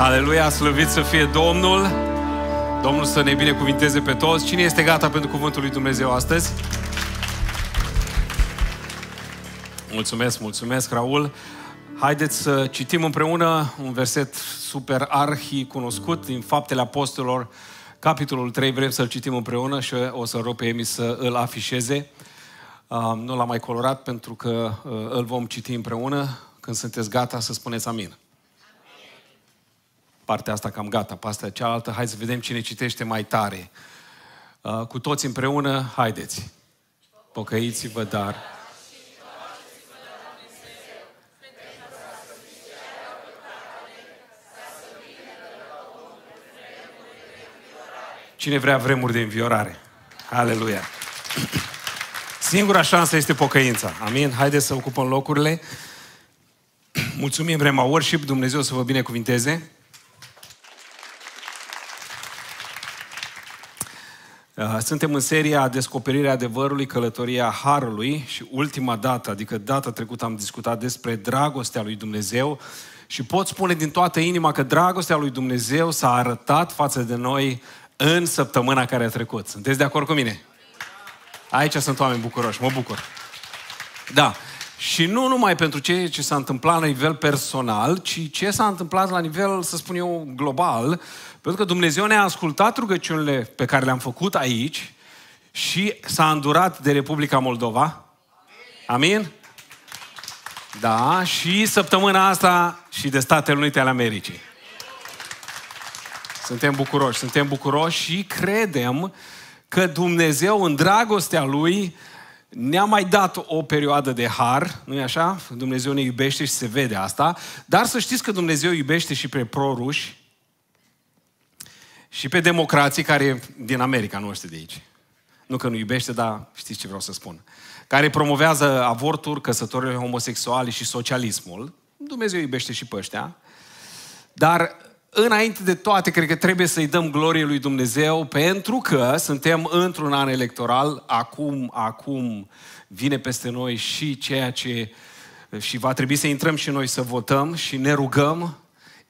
Aleluia, slăvit să fie Domnul! Domnul să ne binecuvinteze pe toți. Cine este gata pentru Cuvântul lui Dumnezeu astăzi? Mulțumesc, mulțumesc, Raul. Haideți să citim împreună un verset super arhi cunoscut din Faptele Apostolilor, capitolul 3. Vrem să-l citim împreună și o să rog pe Emi să îl afișeze. Nu l-am mai colorat pentru că uh, îl vom citi împreună. Când sunteți gata, să spuneți amin partea asta cam gata, partea cealaltă, hai să vedem cine citește mai tare. Uh, cu toți împreună, haideți! Pocăiți-vă, dar... Cine vrea vremuri de înviorare? Aleluia! Singura șansă este pocăința. Amin? Haideți să ocupăm locurile. Mulțumim vremea worship. Dumnezeu să vă binecuvinteze. Eh, suntem în seria Descoperirea adevărului, călătoria Harului și ultima dată, adică data trecută am discutat despre dragostea lui Dumnezeu și pot spune din toată inima că dragostea lui Dumnezeu s-a arătat față de noi în săptămâna care a trecut. Sunteți de acord cu mine? Aici sunt oameni bucuroși, mă bucur. Da. Și nu numai pentru ce ce s-a întâmplat la nivel personal, ci ce s-a întâmplat la nivel, să spun eu, global, pentru că Dumnezeu ne-a ascultat rugăciunile pe care le-am făcut aici și s-a îndurat de Republica Moldova. Amin? Amin? Da, și săptămâna asta și de Statele Unite ale Americii. Suntem bucuroși, suntem bucuroși și credem că Dumnezeu, în dragostea Lui, ne-a mai dat o perioadă de har, nu e așa? Dumnezeu ne iubește și se vede asta, dar să știți că Dumnezeu iubește și pe proruși și pe democrații care din America, nu ăștia de aici. Nu că nu iubește, dar știți ce vreau să spun. Care promovează avorturi, căsătorile homosexuale și socialismul. Dumnezeu iubește și pe ăștia. Dar înainte de toate, cred că trebuie să-i dăm glorie lui Dumnezeu, pentru că suntem într-un an electoral, acum, acum vine peste noi și ceea ce și va trebui să intrăm și noi să votăm și ne rugăm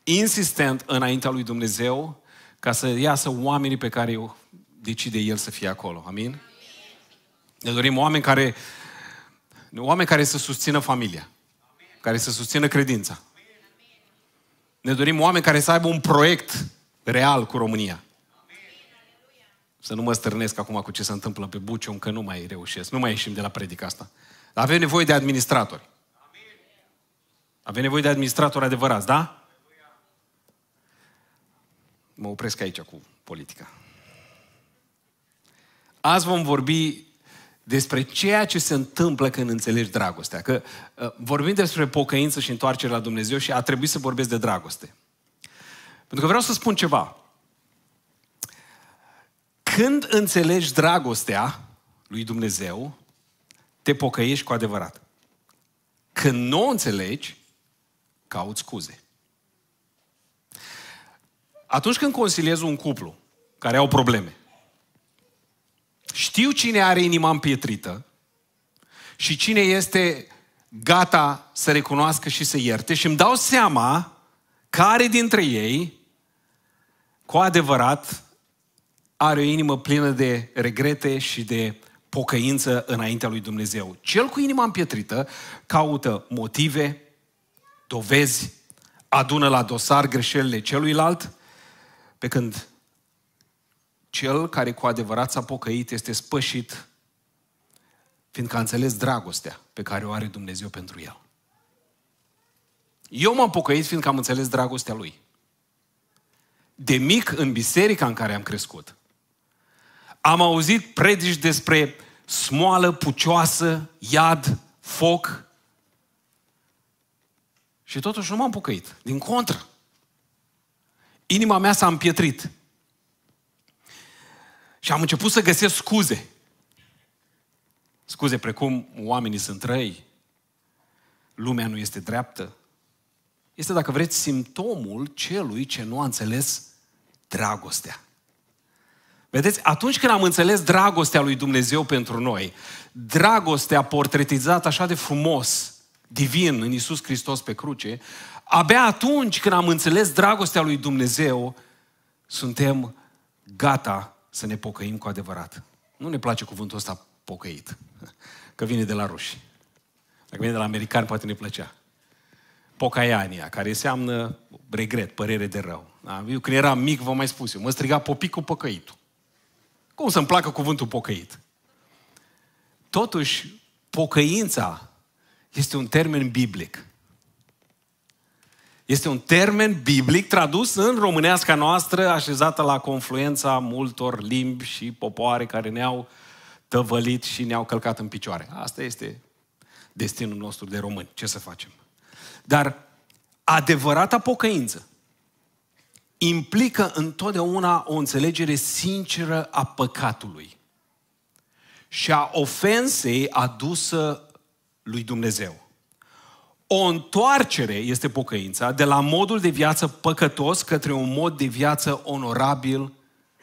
insistent înaintea lui Dumnezeu ca să iasă oamenii pe care eu decide El să fie acolo. Amin? Ne dorim oameni care, oameni care să susțină familia, care să susțină credința, ne dorim oameni care să aibă un proiect real cu România. Să nu mă stârnesc acum cu ce se întâmplă pe Buciu, încă nu mai reușesc. Nu mai ieșim de la predica asta. Avem nevoie de administratori. Avem nevoie de administratori adevărați, da? Mă opresc aici cu politica. Azi vom vorbi despre ceea ce se întâmplă când înțelegi dragostea. Că uh, vorbim despre pocăință și întoarcere la Dumnezeu și a trebuit să vorbesc de dragoste. Pentru că vreau să spun ceva. Când înțelegi dragostea lui Dumnezeu, te pocăiești cu adevărat. Când nu o înțelegi, cauți scuze. Atunci când consiliez un cuplu care au probleme, știu cine are inima împietrită și cine este gata să recunoască și să ierte și îmi dau seama care dintre ei cu adevărat are o inimă plină de regrete și de pocăință înaintea lui Dumnezeu. Cel cu inima împietrită caută motive, dovezi, adună la dosar greșelile celuilalt, pe când cel care cu adevărat s-a pocăit este spășit, fiindcă a înțeles dragostea pe care o are Dumnezeu pentru el. Eu m-am pocăit fiindcă am înțeles dragostea lui. De mic, în biserica în care am crescut, am auzit predici despre smoală pucioasă, iad, foc. Și totuși nu m-am pocăit. Din contră. Inima mea s-a împietrit. Și am început să găsesc scuze. Scuze precum oamenii sunt răi, lumea nu este dreaptă. Este, dacă vreți, simptomul celui ce nu a înțeles dragostea. Vedeți, atunci când am înțeles dragostea lui Dumnezeu pentru noi, dragostea portretizată așa de frumos, divin în Isus Hristos pe cruce, abia atunci când am înțeles dragostea lui Dumnezeu, suntem gata să ne pocăim cu adevărat. Nu ne place cuvântul ăsta pocăit, că vine de la ruși. Dacă vine de la americani, poate ne plăcea. Pocaiania, care înseamnă regret, părere de rău. Da? Eu când eram mic, vă mai spus eu, mă striga popicul pocăitul. Cum să-mi placă cuvântul pocăit? Totuși, pocăința este un termen biblic este un termen biblic tradus în românească noastră, așezată la confluența multor limbi și popoare care ne-au tăvălit și ne-au călcat în picioare. Asta este destinul nostru de români. Ce să facem? Dar adevărata pocăință implică întotdeauna o înțelegere sinceră a păcatului și a ofensei adusă lui Dumnezeu. O întoarcere este pocăința de la modul de viață păcătos către un mod de viață onorabil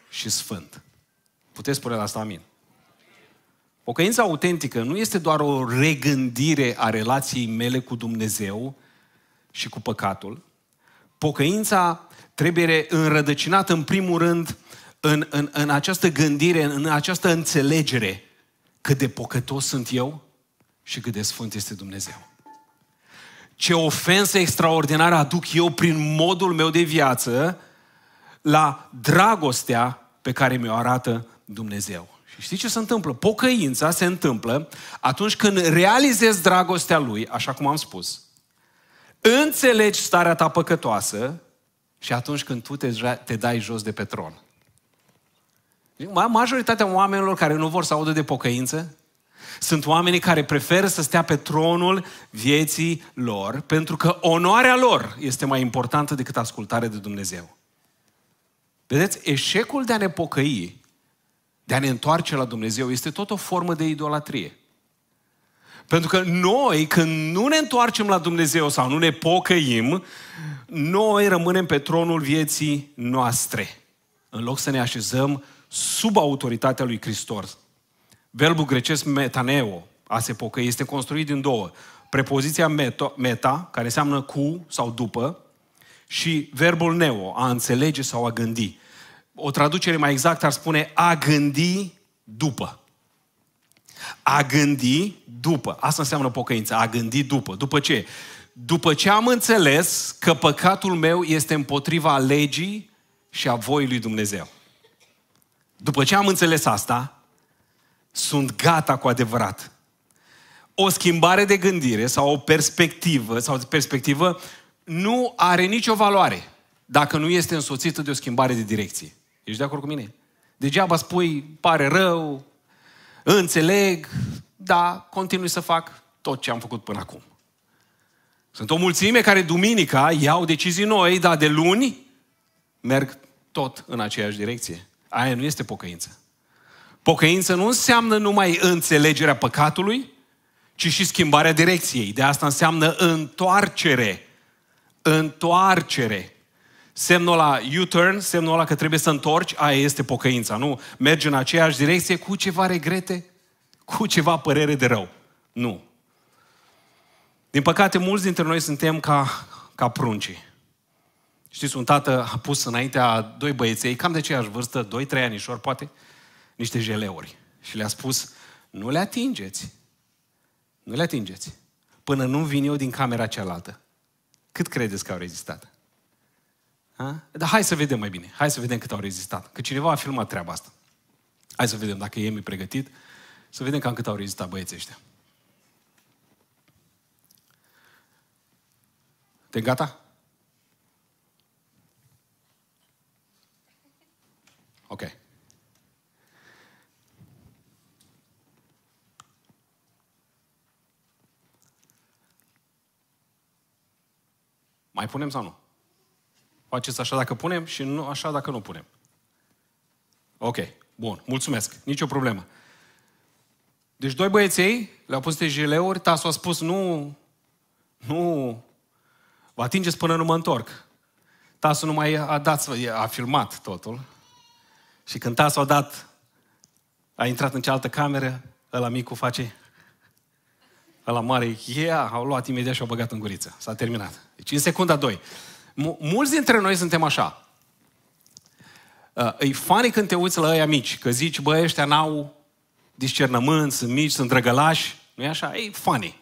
și sfânt. Puteți spune la asta amin. Pocăința autentică nu este doar o regândire a relației mele cu Dumnezeu și cu păcatul. Pocăința trebuie înrădăcinată în primul rând în, în, în această gândire, în această înțelegere cât de pocătos sunt eu și cât de sfânt este Dumnezeu ce ofensă extraordinară aduc eu prin modul meu de viață la dragostea pe care mi-o arată Dumnezeu. Și știi ce se întâmplă? Pocăința se întâmplă atunci când realizezi dragostea Lui, așa cum am spus. Înțelegi starea ta păcătoasă și atunci când tu te, te dai jos de pe tron. Majoritatea oamenilor care nu vor să audă de pocăință sunt oamenii care preferă să stea pe tronul vieții lor, pentru că onoarea lor este mai importantă decât ascultarea de Dumnezeu. Vedeți, eșecul de a ne pocăi, de a ne întoarce la Dumnezeu, este tot o formă de idolatrie. Pentru că noi, când nu ne întoarcem la Dumnezeu sau nu ne pocăim, noi rămânem pe tronul vieții noastre. În loc să ne așezăm sub autoritatea lui Hristos. Verbul grecesc metaneo, a se pocăi, este construit din două. Prepoziția meta, meta, care înseamnă cu sau după, și verbul neo, a înțelege sau a gândi. O traducere mai exactă ar spune a gândi după. A gândi după. Asta înseamnă pocăință. A gândi după. După ce? După ce am înțeles că păcatul meu este împotriva legii și a voii lui Dumnezeu. După ce am înțeles asta, sunt gata cu adevărat. O schimbare de gândire sau o perspectivă sau perspectivă nu are nicio valoare dacă nu este însoțită de o schimbare de direcție. Ești de acord cu mine? Degeaba spui, pare rău, înțeleg, da, continui să fac tot ce am făcut până acum. Sunt o mulțime care duminica iau decizii noi, dar de luni merg tot în aceeași direcție. Aia nu este pocăință. Pocăință nu înseamnă numai înțelegerea păcatului, ci și schimbarea direcției. De asta înseamnă întoarcere. Întoarcere. Semnul la U-turn, semnul ăla că trebuie să întorci, aia este pocăința, nu? Mergi în aceeași direcție cu ceva regrete, cu ceva părere de rău. Nu. Din păcate, mulți dintre noi suntem ca, ca pruncii. Știți, un tată a pus înaintea doi băieței, cam de aceeași vârstă, 2-3 anișori poate, niște jeleuri și le-a spus, nu le atingeți, nu le atingeți, până nu vin eu din camera cealaltă. Cât credeți că au rezistat? Ha? Dar hai să vedem mai bine, hai să vedem cât au rezistat. Că cineva a filmat treaba asta. Hai să vedem dacă e mi pregătit, să vedem cam cât au rezistat băieții ăștia. Te gata? Okay. Mai punem sau nu? Faceți așa dacă punem și nu așa dacă nu punem. Ok, bun, mulțumesc, nicio problemă. Deci doi băieței le-au pus jileuri, tasul a spus, nu, nu, vă atingeți până nu mă întorc. Tasul nu mai a dat, a filmat totul. Și când tasul a dat, a intrat în cealaltă cameră, ăla micu face, la mare, yeah, au luat imediat și au băgat în guriță. S-a terminat. Deci în secunda 2. Mulți dintre noi suntem așa. Uh, e funny când te uiți la ăia mici, că zici, bă, ăștia n-au discernământ, sunt mici, sunt drăgălași. nu e așa? E funny.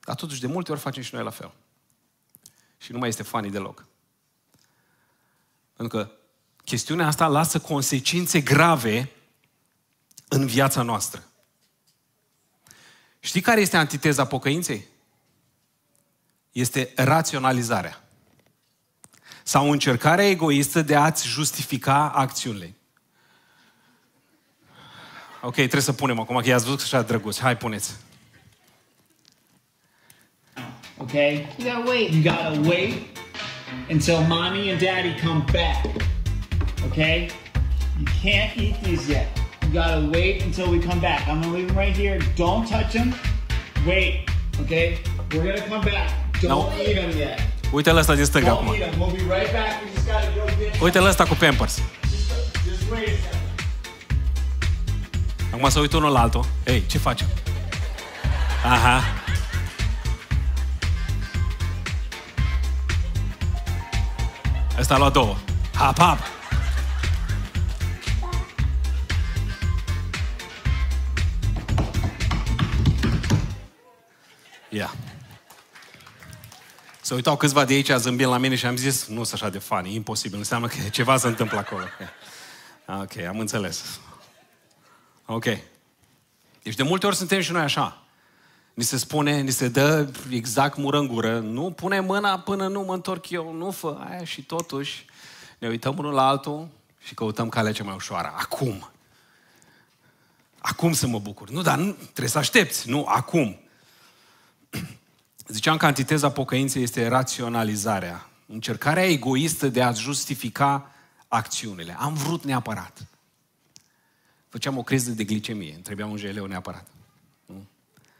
Dar totuși, de multe ori facem și noi la fel. Și nu mai este funny deloc. Pentru că chestiunea asta lasă consecințe grave în viața noastră. Știi care este antiteza pocăinței? Este raționalizarea. Sau încercarea egoistă de a-ți justifica acțiunile. Ok, trebuie să punem acum, că i-ați văzut așa drăguț. Hai, puneți. Ok? You gotta wait. You gotta wait until mommy and daddy come back, Ok? You can't eat these yet gotta wait until we come back. I'm gonna leave them right here. Don't touch them. Wait, okay? We're gonna come back. Don't no. eat them yet. Uite-l ăsta de stânga acum. Uite-l ăsta cu Pampers. acum să uit unul la altul. Ei, ce facem? Aha. Ăsta a luat două. Hap, hap. Yeah. Se uitau câțiva de aici zâmbind la mine și am zis, nu sunt așa de fani, e imposibil, înseamnă că ceva se întâmplă acolo. Ok, am înțeles. Ok. Deci de multe ori suntem și noi așa. Ni se spune, ni se dă exact mură în gură, nu pune mâna până nu mă întorc eu, nu fă aia și totuși ne uităm unul la altul și căutăm calea cea mai ușoară. Acum. Acum să mă bucur. Nu, dar nu, trebuie să aștepți. Nu, acum. Ziceam că antiteza pocăinței este raționalizarea, încercarea egoistă de a justifica acțiunile. Am vrut neapărat. Făceam o criză de glicemie, întrebeam un jeleu neapărat.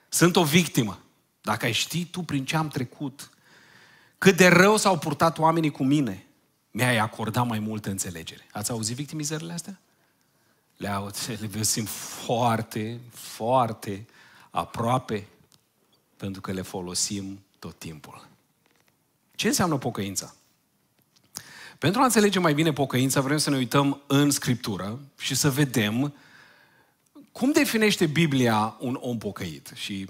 Sunt o victimă. Dacă ai ști tu prin ce am trecut, cât de rău s-au purtat oamenii cu mine, mi-ai acordat mai multă înțelegere. Ați auzit victimizările astea? Le, le simt foarte, foarte aproape pentru că le folosim tot timpul. Ce înseamnă pocăința? Pentru a înțelege mai bine pocăința, vrem să ne uităm în Scriptură și să vedem cum definește Biblia un om pocăit. Și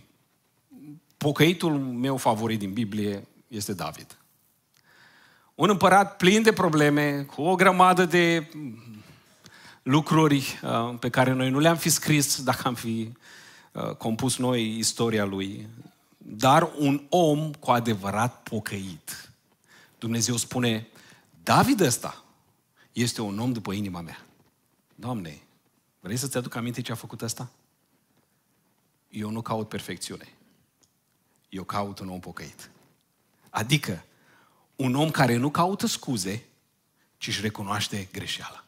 pocăitul meu favorit din Biblie este David. Un împărat plin de probleme, cu o grămadă de lucruri uh, pe care noi nu le-am fi scris dacă am fi uh, compus noi istoria lui dar un om cu adevărat pocăit. Dumnezeu spune, David ăsta este un om după inima mea. Doamne, vrei să-ți aduc aminte ce a făcut ăsta? Eu nu caut perfecțiune. Eu caut un om pocăit. Adică, un om care nu caută scuze, ci își recunoaște greșeala.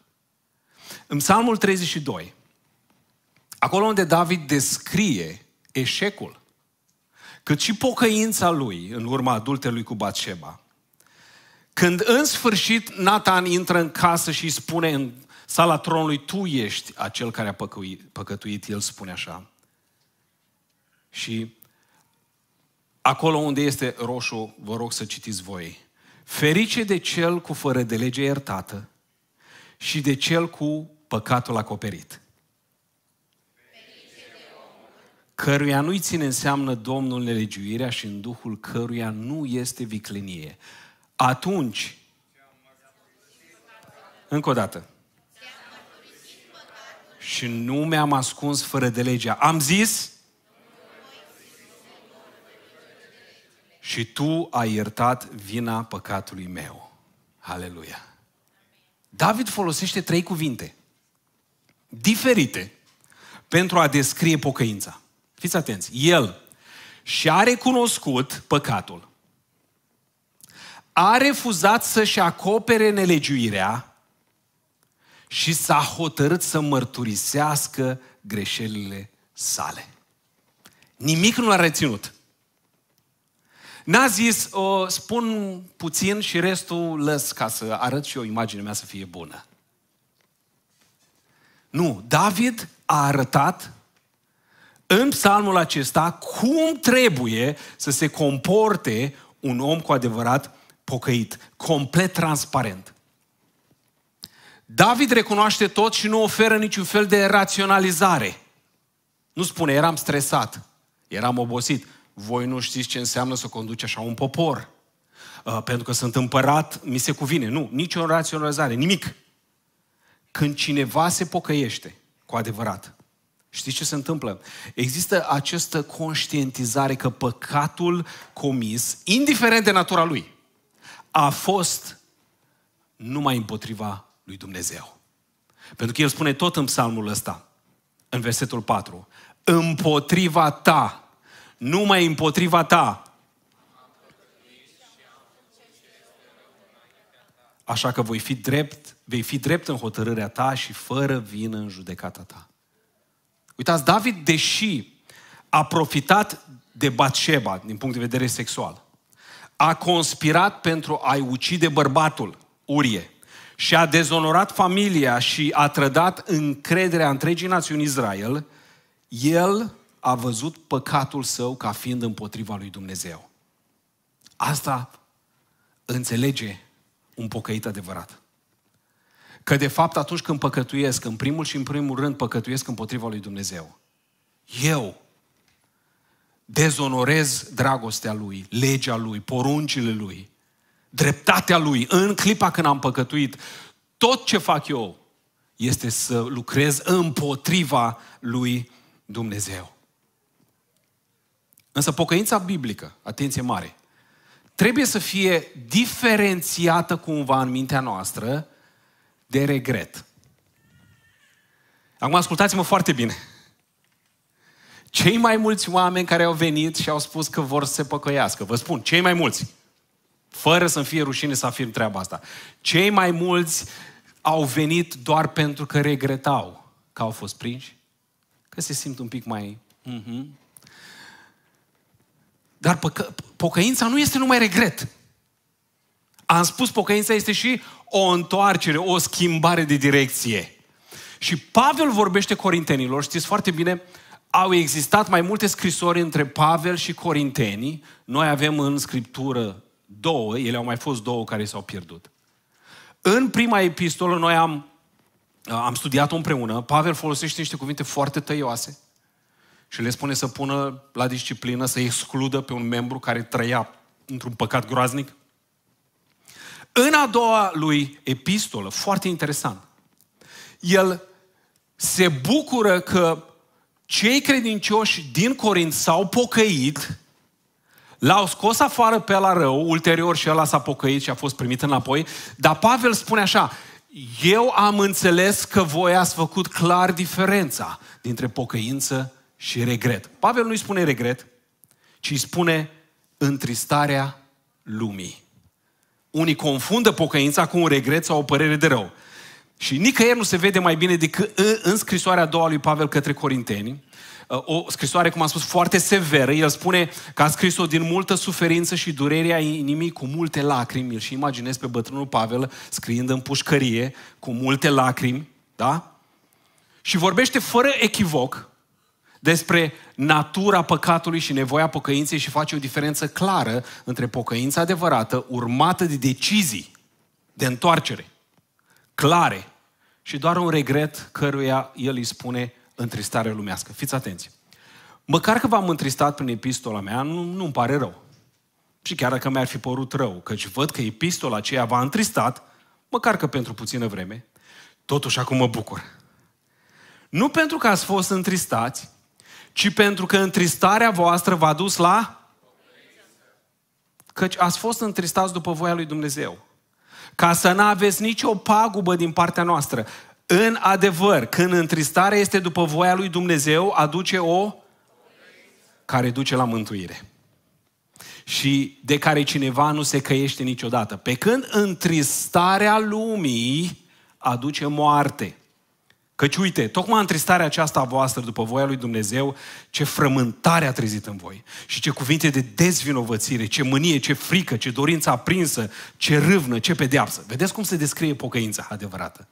În Psalmul 32, acolo unde David descrie eșecul cât și pocăința lui în urma adulterului cu Baceba. Când în sfârșit Nathan intră în casă și îi spune în sala tronului, tu ești acel care a păcătuit el spune așa. Și acolo unde este roșu, vă rog să citiți voi. Ferice de cel cu fără de lege iertată și de cel cu păcatul acoperit. căruia nu-i ține înseamnă Domnul nelegiuirea și în Duhul căruia nu este viclenie. Atunci, încă o dată, și nu mi-am ascuns fără de legea. Am zis? Și tu ai iertat vina păcatului meu. Aleluia! David folosește trei cuvinte diferite pentru a descrie pocăința. Fiți atenți. El și-a recunoscut păcatul. A refuzat să-și acopere nelegiuirea și s-a hotărât să mărturisească greșelile sale. Nimic nu a reținut. N-a zis, o, spun puțin și restul lăs ca să arăt și eu imaginea mea să fie bună. Nu, David a arătat în psalmul acesta cum trebuie să se comporte un om cu adevărat pocăit, complet transparent. David recunoaște tot și nu oferă niciun fel de raționalizare. Nu spune, eram stresat, eram obosit. Voi nu știți ce înseamnă să conduci așa un popor. Uh, pentru că sunt împărat, mi se cuvine. Nu, nicio raționalizare, nimic. Când cineva se pocăiește, cu adevărat, Știți ce se întâmplă? Există această conștientizare că păcatul comis, indiferent de natura lui, a fost numai împotriva lui Dumnezeu. Pentru că el spune tot în psalmul ăsta, în versetul 4, împotriva ta, numai împotriva ta. Așa că voi fi drept, vei fi drept în hotărârea ta și fără vină în judecata ta. Uitați, David, deși a profitat de Batșeba din punct de vedere sexual, a conspirat pentru a-i ucide bărbatul, Urie, și a dezonorat familia și a trădat încrederea întregii națiuni Israel, el a văzut păcatul său ca fiind împotriva lui Dumnezeu. Asta înțelege un pocăit adevărat. Că de fapt atunci când păcătuiesc, în primul și în primul rând păcătuiesc împotriva lui Dumnezeu. Eu dezonorez dragostea lui, legea lui, poruncile lui, dreptatea lui, în clipa când am păcătuit, tot ce fac eu este să lucrez împotriva lui Dumnezeu. Însă pocăința biblică, atenție mare, trebuie să fie diferențiată cumva în mintea noastră de regret. Acum ascultați-mă foarte bine. Cei mai mulți oameni care au venit și au spus că vor să se păcăiască, vă spun, cei mai mulți, fără să-mi fie rușine să afirm treaba asta, cei mai mulți au venit doar pentru că regretau că au fost prinși, că se simt un pic mai... Mm-hmm. Dar păcă... pocăința nu este numai regret. Am spus, pocăința este și o întoarcere, o schimbare de direcție. Și Pavel vorbește corintenilor, știți foarte bine, au existat mai multe scrisori între Pavel și corintenii. Noi avem în scriptură două, ele au mai fost două care s-au pierdut. În prima epistolă noi am, uh, am studiat-o împreună. Pavel folosește niște cuvinte foarte tăioase și le spune să pună la disciplină, să excludă pe un membru care trăia într-un păcat groaznic, în a doua lui epistolă, foarte interesant, el se bucură că cei credincioși din Corint s-au pocăit, l-au scos afară pe la rău, ulterior și el s-a pocăit și a fost primit înapoi, dar Pavel spune așa, eu am înțeles că voi ați făcut clar diferența dintre pocăință și regret. Pavel nu-i spune regret, ci îi spune întristarea lumii. Unii confundă pocăința cu un regret sau o părere de rău. Și nicăieri nu se vede mai bine decât în scrisoarea a doua lui Pavel către Corinteni, uh, o scrisoare, cum am spus, foarte severă. El spune că a scris-o din multă suferință și durerea inimii cu multe lacrimi. Și imaginez pe bătrânul Pavel scriind în pușcărie cu multe lacrimi, da? Și vorbește fără echivoc despre natura păcatului și nevoia pocăinței și face o diferență clară între pocăința adevărată, urmată de decizii de întoarcere, clare, și doar un regret căruia el îi spune întristare lumească. Fiți atenți! Măcar că v-am întristat prin epistola mea, nu, nu-mi pare rău. Și chiar dacă mi-ar fi părut rău, căci văd că epistola aceea v-a întristat, măcar că pentru puțină vreme, totuși acum mă bucur. Nu pentru că ați fost întristați, ci pentru că întristarea voastră v-a dus la... Căci ați fost întristați după voia lui Dumnezeu. Ca să nu aveți nicio pagubă din partea noastră. În adevăr, când întristarea este după voia lui Dumnezeu, aduce o care duce la mântuire. Și de care cineva nu se căiește niciodată. Pe când întristarea lumii aduce moarte. Căci uite, tocmai întristarea aceasta a voastră după voia lui Dumnezeu, ce frământare a trezit în voi și ce cuvinte de dezvinovățire, ce mânie, ce frică, ce dorință aprinsă, ce râvnă, ce pedeapsă. Vedeți cum se descrie pocăința adevărată.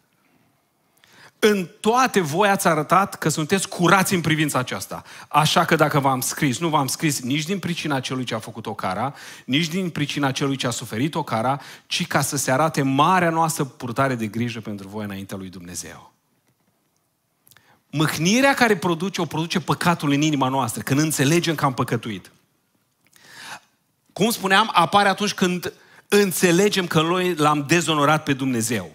În toate voi ați arătat că sunteți curați în privința aceasta. Așa că dacă v-am scris, nu v-am scris nici din pricina celui ce a făcut o cara, nici din pricina celui ce a suferit o cara, ci ca să se arate marea noastră purtare de grijă pentru voi înaintea lui Dumnezeu. Mâhnirea care produce, o produce păcatul în inima noastră, când înțelegem că am păcătuit. Cum spuneam, apare atunci când înțelegem că noi l-am dezonorat pe Dumnezeu.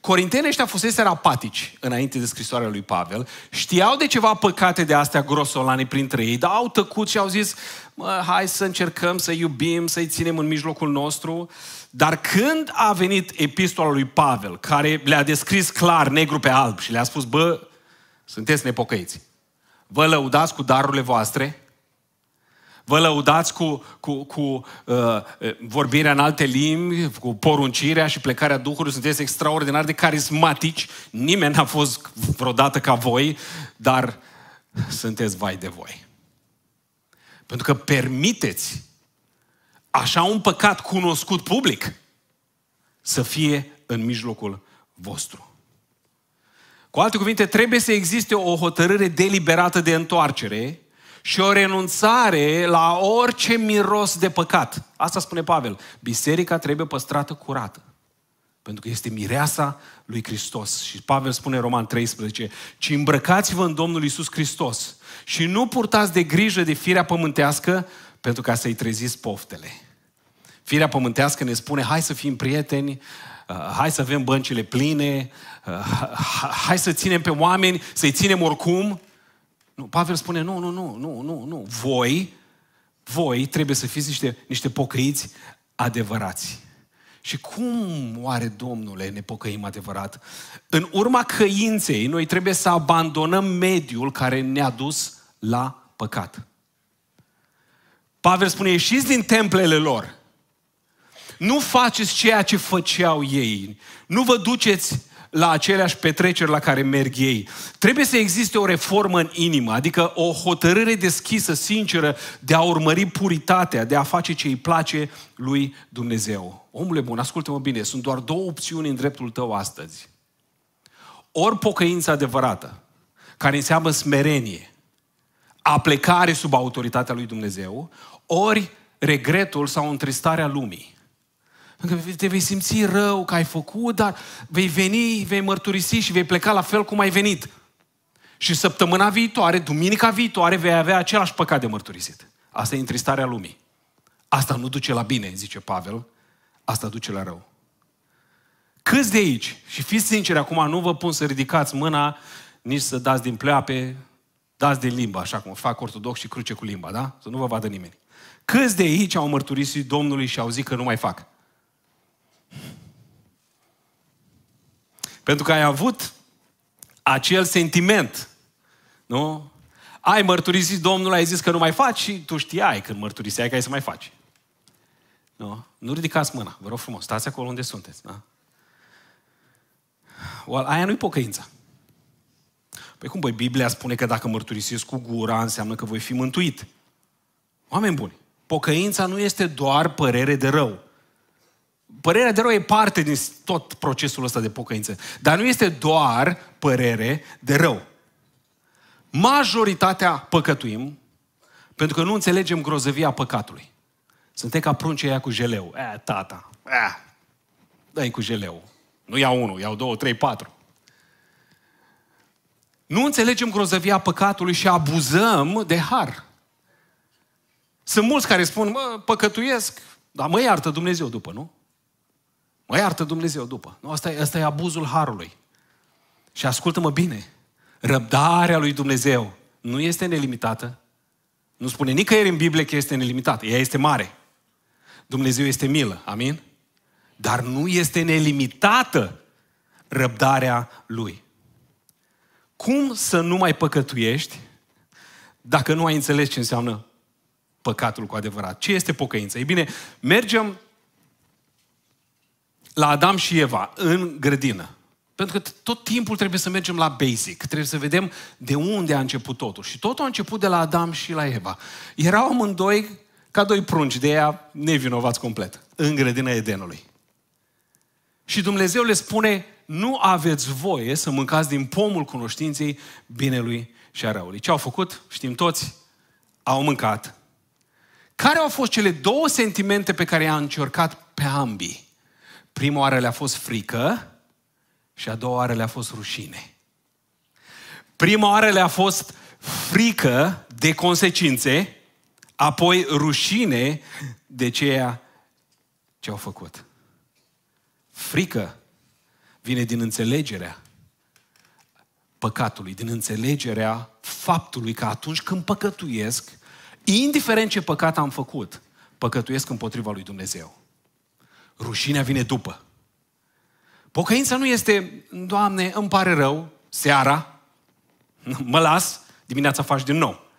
Corintenii ăștia fuseseră apatici înainte de scrisoarea lui Pavel, știau de ceva păcate de astea grosolane printre ei, dar au tăcut și au zis, mă, hai să încercăm să iubim, să-i ținem în mijlocul nostru. Dar când a venit epistola lui Pavel, care le-a descris clar negru pe alb și le-a spus, bă, sunteți nepocăiți. Vă lăudați cu darurile voastre, vă lăudați cu, cu, cu uh, uh, vorbirea în alte limbi, cu poruncirea și plecarea Duhului, sunteți extraordinar de carismatici, nimeni n-a fost vreodată ca voi, dar sunteți vai de voi. Pentru că permiteți așa un păcat cunoscut public să fie în mijlocul vostru. Cu alte cuvinte, trebuie să existe o hotărâre deliberată de întoarcere și o renunțare la orice miros de păcat. Asta spune Pavel. Biserica trebuie păstrată curată. Pentru că este mireasa lui Hristos. Și Pavel spune în Roman 13, ci îmbrăcați-vă în Domnul Isus Hristos și nu purtați de grijă de firea pământească pentru ca să-i treziți poftele. Firea pământească ne spune, hai să fim prieteni, Uh, hai să avem băncile pline, uh, hai să ținem pe oameni, să-i ținem oricum. Nu, Pavel spune, nu, nu, nu, nu, nu, nu. Voi, voi trebuie să fiți niște, niște pocăiți adevărați. Și cum oare, Domnule, ne pocăim adevărat? În urma căinței, noi trebuie să abandonăm mediul care ne-a dus la păcat. Pavel spune, ieșiți din templele lor. Nu faceți ceea ce făceau ei. Nu vă duceți la aceleași petreceri la care merg ei. Trebuie să existe o reformă în inimă, adică o hotărâre deschisă, sinceră, de a urmări puritatea, de a face ce îi place lui Dumnezeu. Omule bun, ascultă-mă bine, sunt doar două opțiuni în dreptul tău astăzi. Ori pocăința adevărată, care înseamnă smerenie, aplecare sub autoritatea lui Dumnezeu, ori regretul sau întristarea lumii. Te vei simți rău că ai făcut, dar vei veni, vei mărturisi și vei pleca la fel cum ai venit. Și săptămâna viitoare, duminica viitoare, vei avea același păcat de mărturisit. Asta e întristarea lumii. Asta nu duce la bine, zice Pavel, asta duce la rău. Câți de aici, și fiți sinceri acum, nu vă pun să ridicați mâna, nici să dați din pleape, dați din limba, așa cum fac ortodox și cruce cu limba, da? Să nu vă vadă nimeni. Câți de aici au mărturisit Domnului și au zis că nu mai fac? Pentru că ai avut acel sentiment, nu? Ai mărturisit, Domnul ai zis că nu mai faci și tu știai când mărturiseai că ai să mai faci. Nu? Nu ridicați mâna, vă rog frumos, stați acolo unde sunteți, da? Well, aia nu-i pocăința. Păi cum, băi, Biblia spune că dacă mărturisesc cu gura, înseamnă că voi fi mântuit. Oameni buni, pocăința nu este doar părere de rău. Părerea de rău e parte din tot procesul ăsta de pocăință. Dar nu este doar părere de rău. Majoritatea păcătuim pentru că nu înțelegem grozăvia păcatului. Suntem ca pruncii aia cu jeleu. E, tata, e, dai cu jeleu. Nu iau unul, iau două, trei, patru. Nu înțelegem grozăvia păcatului și abuzăm de har. Sunt mulți care spun, mă, păcătuiesc, dar mă iartă Dumnezeu după, nu? Mă iartă Dumnezeu după. Nu, asta, e, asta e abuzul harului. Și ascultă-mă bine. Răbdarea lui Dumnezeu nu este nelimitată. Nu spune nicăieri în Biblie că este nelimitată. Ea este mare. Dumnezeu este milă. Amin? Dar nu este nelimitată răbdarea lui. Cum să nu mai păcătuiești dacă nu ai înțeles ce înseamnă păcatul cu adevărat? Ce este pocăința? Ei bine, mergem la Adam și Eva, în grădină. Pentru că tot timpul trebuie să mergem la basic, trebuie să vedem de unde a început totul. Și totul a început de la Adam și la Eva. Erau amândoi ca doi prunci, de ea nevinovați complet, în grădina Edenului. Și Dumnezeu le spune, nu aveți voie să mâncați din pomul cunoștinței binelui și a răului. Ce au făcut? Știm toți. Au mâncat. Care au fost cele două sentimente pe care i-a încercat pe ambii? Prima oară le-a fost frică și a doua oară le-a fost rușine. Prima oară le-a fost frică de consecințe, apoi rușine de ceea ce au făcut. Frică vine din înțelegerea păcatului, din înțelegerea faptului că atunci când păcătuiesc, indiferent ce păcat am făcut, păcătuiesc împotriva lui Dumnezeu. Rușinea vine după. Pocăința nu este, Doamne, îmi pare rău, seara, mă las, dimineața faci din nou.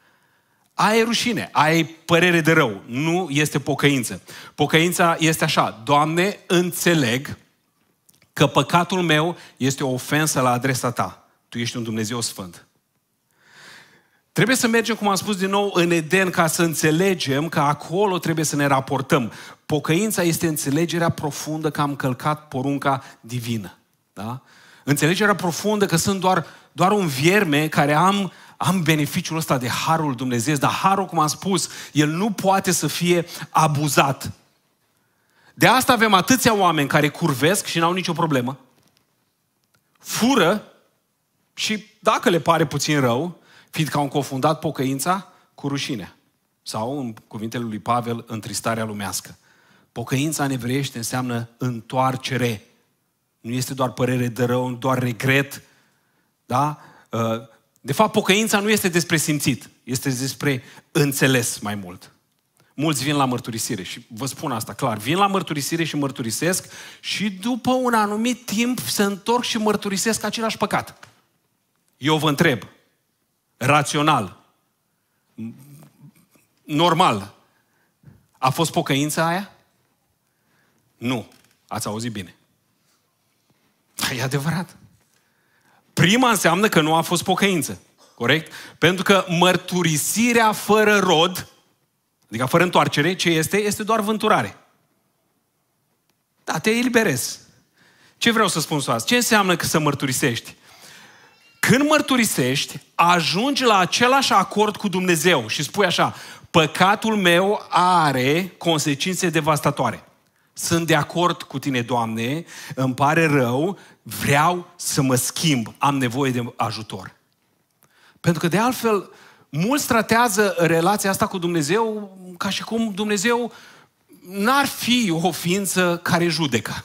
Ai rușine, ai părere de rău, nu este pocăință. Pocăința este așa, Doamne, înțeleg că păcatul meu este o ofensă la adresa Ta. Tu ești un Dumnezeu sfânt. Trebuie să mergem, cum am spus din nou, în Eden ca să înțelegem că acolo trebuie să ne raportăm. Pocăința este înțelegerea profundă că am călcat porunca divină. Da? Înțelegerea profundă că sunt doar, doar un vierme care am, am beneficiul ăsta de harul Dumnezeu, dar harul, cum am spus, el nu poate să fie abuzat. De asta avem atâția oameni care curvesc și n-au nicio problemă, fură și, dacă le pare puțin rău, fiindcă au confundat pocăința cu rușine Sau, în cuvintele lui Pavel, întristarea lumească. Pocăința în evreiește înseamnă întoarcere. Nu este doar părere de rău, doar regret. Da? Uh, de fapt, pocăința nu este despre simțit, este despre înțeles mai mult. Mulți vin la mărturisire și vă spun asta clar, vin la mărturisire și mărturisesc și după un anumit timp se întorc și mărturisesc același păcat. Eu vă întreb, rațional, normal. A fost pocăința aia? Nu. Ați auzit bine. E adevărat. Prima înseamnă că nu a fost pocăință. Corect? Pentru că mărturisirea fără rod, adică fără întoarcere, ce este? Este doar vânturare. Da, te eliberez. Ce vreau să spun asta? Ce înseamnă că să mărturisești? Când mărturisești, ajungi la același acord cu Dumnezeu și spui așa, păcatul meu are consecințe devastatoare. Sunt de acord cu tine, Doamne, îmi pare rău, vreau să mă schimb, am nevoie de ajutor. Pentru că de altfel, mulți tratează relația asta cu Dumnezeu ca și cum Dumnezeu n-ar fi o ființă care judecă.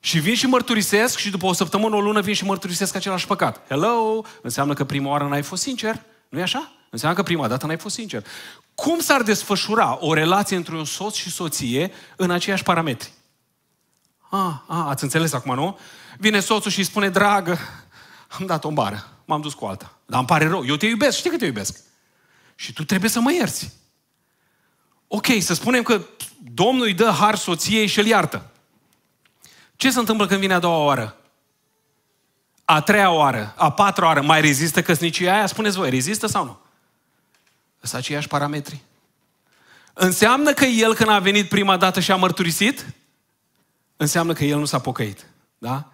Și vin și mărturisesc și după o săptămână, o lună vin și mărturisesc același păcat. Hello! Înseamnă că prima oară n-ai fost sincer. nu e așa? Înseamnă că prima dată n-ai fost sincer. Cum s-ar desfășura o relație între un soț și soție în aceiași parametri? A, ah, a, ah, ați înțeles acum, nu? Vine soțul și spune, dragă, am dat o bară, m-am dus cu alta. Dar îmi pare rău, eu te iubesc, știi că te iubesc. Și tu trebuie să mă ierți. Ok, să spunem că Domnul îi dă har soției și îl iartă. Ce se întâmplă când vine a doua oară? A treia oară, a patra oară, mai rezistă căsnicia aia? Spuneți voi, rezistă sau nu? Sunt aceiași parametri. Înseamnă că el când a venit prima dată și a mărturisit? Înseamnă că el nu s-a pocăit. Da?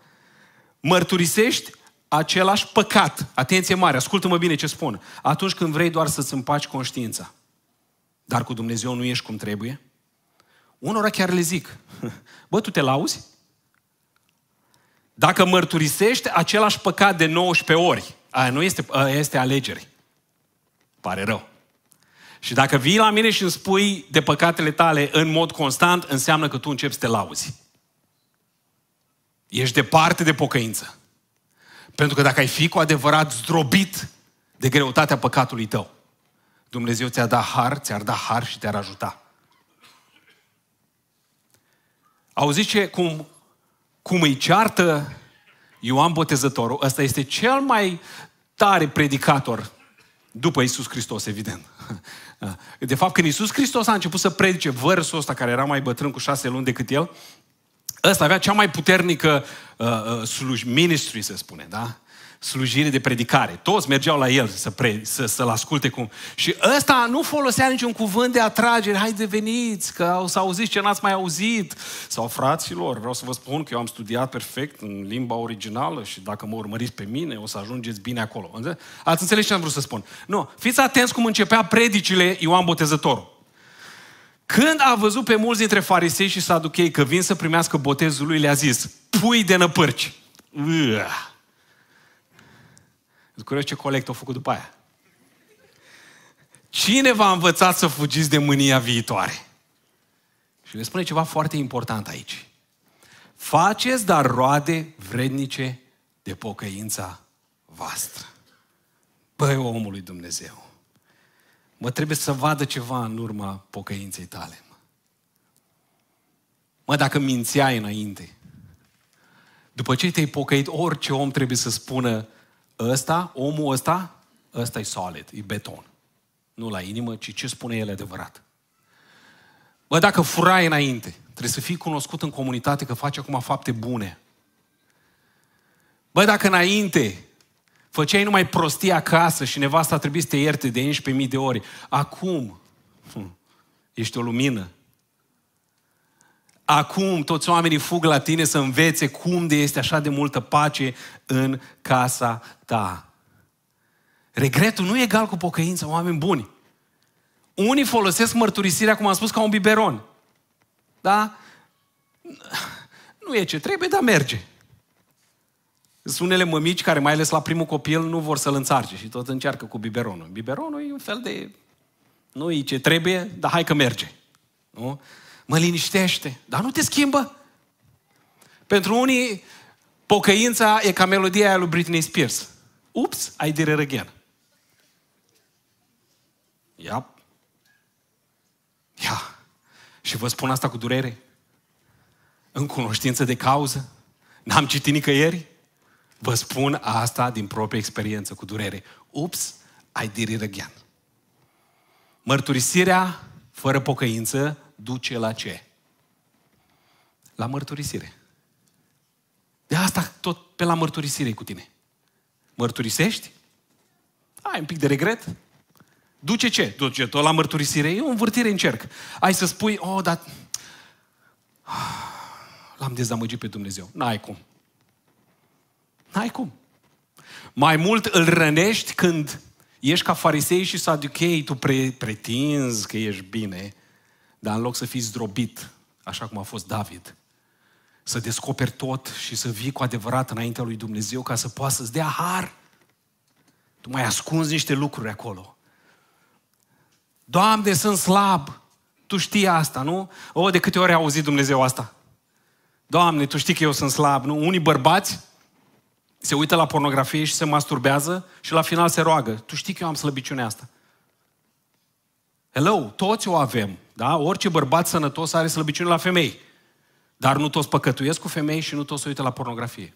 Mărturisești același păcat. Atenție mare, ascultă-mă bine ce spun. Atunci când vrei doar să-ți împaci conștiința. Dar cu Dumnezeu nu ești cum trebuie. Unora chiar le zic, bă, tu te lauzi? Dacă mărturisește același păcat de 19 ori, aia nu este, aia este alegere. Pare rău. Și dacă vii la mine și îmi spui de păcatele tale în mod constant, înseamnă că tu începi să te lauzi. Ești departe de pocăință. Pentru că dacă ai fi cu adevărat zdrobit de greutatea păcatului tău, Dumnezeu ți-a dat har, ți-ar da har și te-ar ajuta. Auziți ce, cum cum îi ceartă Ioan Botezătorul. Ăsta este cel mai tare predicator după Isus Hristos, evident. De fapt, când Isus Hristos a început să predice vărsul ăsta, care era mai bătrân cu șase luni decât el, ăsta avea cea mai puternică uh, uh, sluj, ministry, se spune, da? slujire de predicare. Toți mergeau la el să pre, să, să-l asculte cum. Și ăsta nu folosea niciun cuvânt de atragere. Haide, veniți, că au să auziți ce n-ați mai auzit. Sau fraților, vreau să vă spun că eu am studiat perfect în limba originală și dacă mă urmăriți pe mine, o să ajungeți bine acolo. Ați înțeles ce am vrut să spun? Nu, fiți atenți cum începea predicile Ioan Botezătorul. Când a văzut pe mulți dintre farisei și saduchei că vin să primească botezul lui, le-a zis, pui de năpârci. Sunt curios ce colect au făcut după aia. Cine v-a învățat să fugiți de mânia viitoare? Și ne spune ceva foarte important aici. Faceți dar roade vrednice de pocăința voastră. Băi, omului Dumnezeu, mă trebuie să vadă ceva în urma pocăinței tale. Mă, mă dacă mințeai înainte, după ce te-ai pocăit, orice om trebuie să spună Ăsta, omul ăsta, ăsta e solid, e beton. Nu la inimă, ci ce spune el adevărat. Bă, dacă furai înainte, trebuie să fii cunoscut în comunitate că faci acum fapte bune. Bă, dacă înainte făceai numai prostii acasă și nevasta a trebuit să te ierte de 11.000 de ori, acum hm, ești o lumină Acum toți oamenii fug la tine să învețe cum de este așa de multă pace în casa ta. Regretul nu e egal cu pocăința, oameni buni. Unii folosesc mărturisirea, cum am spus, ca un biberon. Da? Nu e ce trebuie, dar merge. Sunt unele mămici care, mai ales la primul copil, nu vor să-l înțarce și tot încearcă cu biberonul. Biberonul e un fel de... Nu e ce trebuie, dar hai că merge. Nu? mă liniștește, dar nu te schimbă. Pentru unii, pocăința e ca melodia aia lui Britney Spears. Ups, ai did it Ia. Ia. Și vă spun asta cu durere. În cunoștință de cauză. N-am citit nicăieri. Vă spun asta din proprie experiență, cu durere. Ups, ai did it Mărturisirea fără pocăință duce la ce? La mărturisire. De asta tot pe la mărturisire cu tine. Mărturisești? Ai un pic de regret? Duce ce? Duce tot la mărturisire. E o învârtire în cerc. Ai să spui, oh, dar l-am dezamăgit pe Dumnezeu. N-ai cum. N-ai cum. Mai mult îl rănești când ești ca farisei și saduchei, tu pre- pretinzi că ești bine, dar în loc să fii zdrobit, așa cum a fost David, să descoperi tot și să vii cu adevărat înaintea lui Dumnezeu ca să poată să-ți dea har, tu mai ascunzi niște lucruri acolo. Doamne, sunt slab! Tu știi asta, nu? O, de câte ori a auzit Dumnezeu asta? Doamne, tu știi că eu sunt slab, nu? Unii bărbați se uită la pornografie și se masturbează și la final se roagă. Tu știi că eu am slăbiciunea asta. Hello, toți o avem. Da? Orice bărbat sănătos are slăbiciune la femei. Dar nu toți păcătuiesc cu femei și nu toți se uită la pornografie.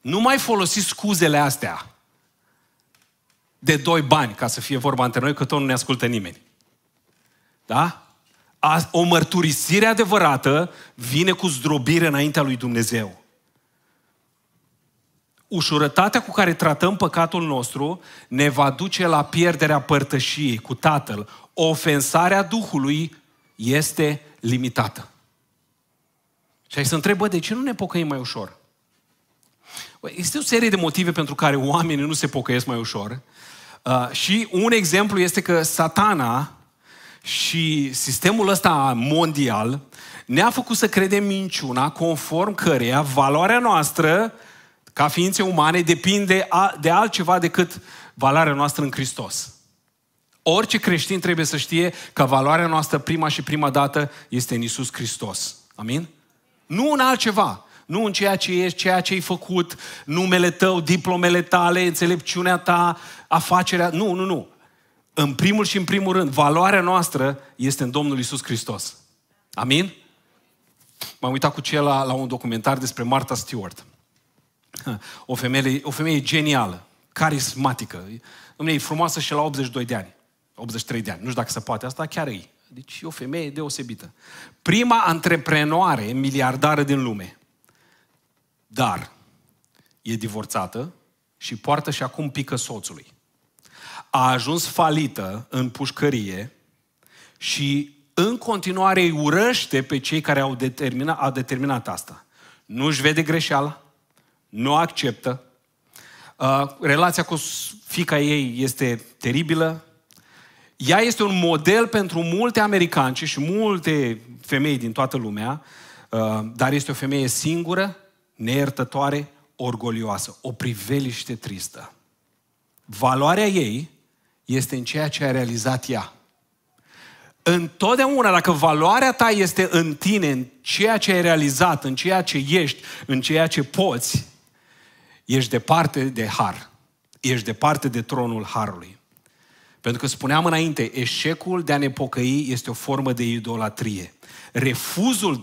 Nu mai folosi scuzele astea de doi bani, ca să fie vorba între noi, că tot nu ne ascultă nimeni. Da? O mărturisire adevărată vine cu zdrobire înaintea lui Dumnezeu ușurătatea cu care tratăm păcatul nostru ne va duce la pierderea părtășiei cu Tatăl. Ofensarea Duhului este limitată. Și ai să întrebă, de ce nu ne pocăim mai ușor? Este o serie de motive pentru care oamenii nu se pocăiesc mai ușor. Uh, și un exemplu este că satana și sistemul ăsta mondial ne-a făcut să credem minciuna conform căreia valoarea noastră uh, ca ființe umane depinde de altceva decât valoarea noastră în Hristos. Orice creștin trebuie să știe că valoarea noastră prima și prima dată este în Isus Hristos. Amin? Nu în altceva. Nu în ceea ce ești, ceea ce ai făcut, numele tău, diplomele tale, înțelepciunea ta, afacerea. Nu, nu, nu. În primul și în primul rând, valoarea noastră este în Domnul Isus Hristos. Amin? M-am uitat cu cel la, la un documentar despre Martha Stewart. o femeie, o femeie genială, carismatică. Domnule, e frumoasă și la 82 de ani, 83 de ani. Nu știu dacă se poate asta, chiar ei. Deci e o femeie deosebită. Prima antreprenoare miliardară din lume. Dar e divorțată și poartă și acum pică soțului. A ajuns falită în pușcărie și în continuare îi urăște pe cei care au determinat, a determinat asta. Nu-și vede greșeala, nu acceptă, uh, relația cu fica ei este teribilă, ea este un model pentru multe americanci și multe femei din toată lumea, uh, dar este o femeie singură, neiertătoare, orgolioasă, o priveliște tristă. Valoarea ei este în ceea ce a realizat ea. Întotdeauna, dacă valoarea ta este în tine, în ceea ce ai realizat, în ceea ce ești, în ceea ce poți, ești departe de har. Ești departe de tronul harului. Pentru că spuneam înainte, eșecul de a ne pocăi este o formă de idolatrie. Refuzul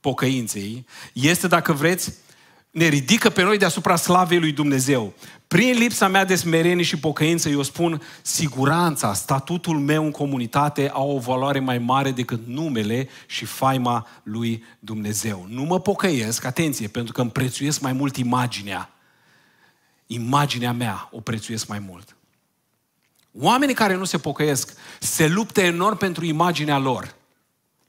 pocăinței este, dacă vreți, ne ridică pe noi deasupra slavei lui Dumnezeu. Prin lipsa mea de smerenie și pocăință, eu spun, siguranța, statutul meu în comunitate au o valoare mai mare decât numele și faima lui Dumnezeu. Nu mă pocăiesc, atenție, pentru că îmi prețuiesc mai mult imaginea imaginea mea o prețuiesc mai mult. Oamenii care nu se pocăiesc se luptă enorm pentru imaginea lor.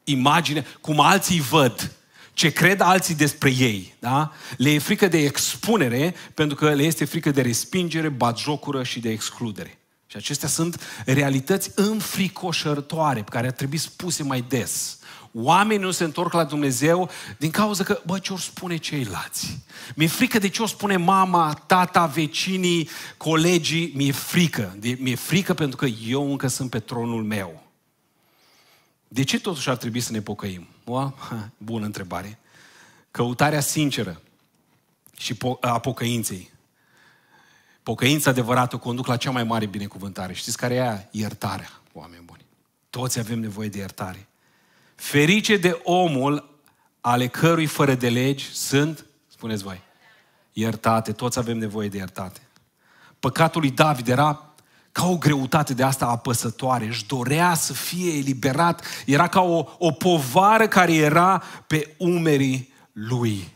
Imagine, cum alții văd, ce cred alții despre ei. Da? Le e frică de expunere pentru că le este frică de respingere, batjocură și de excludere. Și acestea sunt realități înfricoșătoare pe care ar trebui spuse mai des. Oamenii nu se întorc la Dumnezeu din cauza că, bă, ce ori spune ceilalți? Mi-e frică de ce ori spune mama, tata, vecinii, colegii. Mi-e frică. Mi-e frică pentru că eu încă sunt pe tronul meu. De ce totuși ar trebui să ne pocăim? O, bună întrebare. Căutarea sinceră și a pocăinței. Pocăința adevărată conduc la cea mai mare binecuvântare. Știți care e aia? Iertarea, oameni buni. Toți avem nevoie de iertare. Ferice de omul ale cărui fără de legi sunt, spuneți voi, iertate. Toți avem nevoie de iertate. Păcatul lui David era ca o greutate de asta apăsătoare, își dorea să fie eliberat, era ca o, o povară care era pe umerii lui.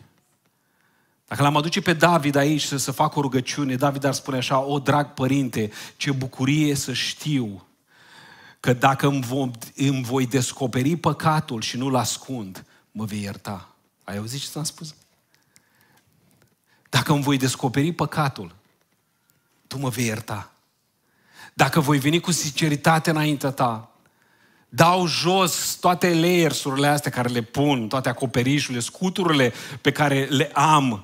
Dacă l-am aduce pe David aici să, să facă o rugăciune, David ar spune așa, o drag părinte, ce bucurie să știu că dacă îmi, voi, îmi voi descoperi păcatul și nu-l ascund, mă vei ierta. Ai auzit ce ți-am spus? Dacă îmi voi descoperi păcatul, tu mă vei ierta. Dacă voi veni cu sinceritate înaintea ta, dau jos toate layers-urile astea care le pun, toate acoperișurile, scuturile pe care le am,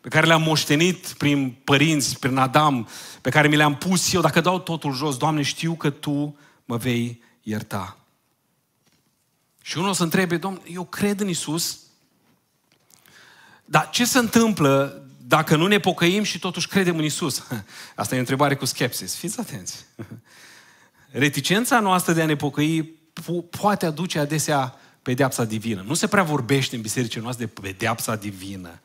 pe care le-am moștenit prin părinți, prin Adam, pe care mi le-am pus eu, dacă dau totul jos, Doamne, știu că Tu mă vei ierta. Și unul o să întrebe, domn, eu cred în Isus, dar ce se întâmplă dacă nu ne pocăim și totuși credem în Isus? Asta e o întrebare cu skepsis. Fiți atenți. Reticența noastră de a ne pocăi po- poate aduce adesea pedeapsa divină. Nu se prea vorbește în bisericile noastre de pedeapsa divină.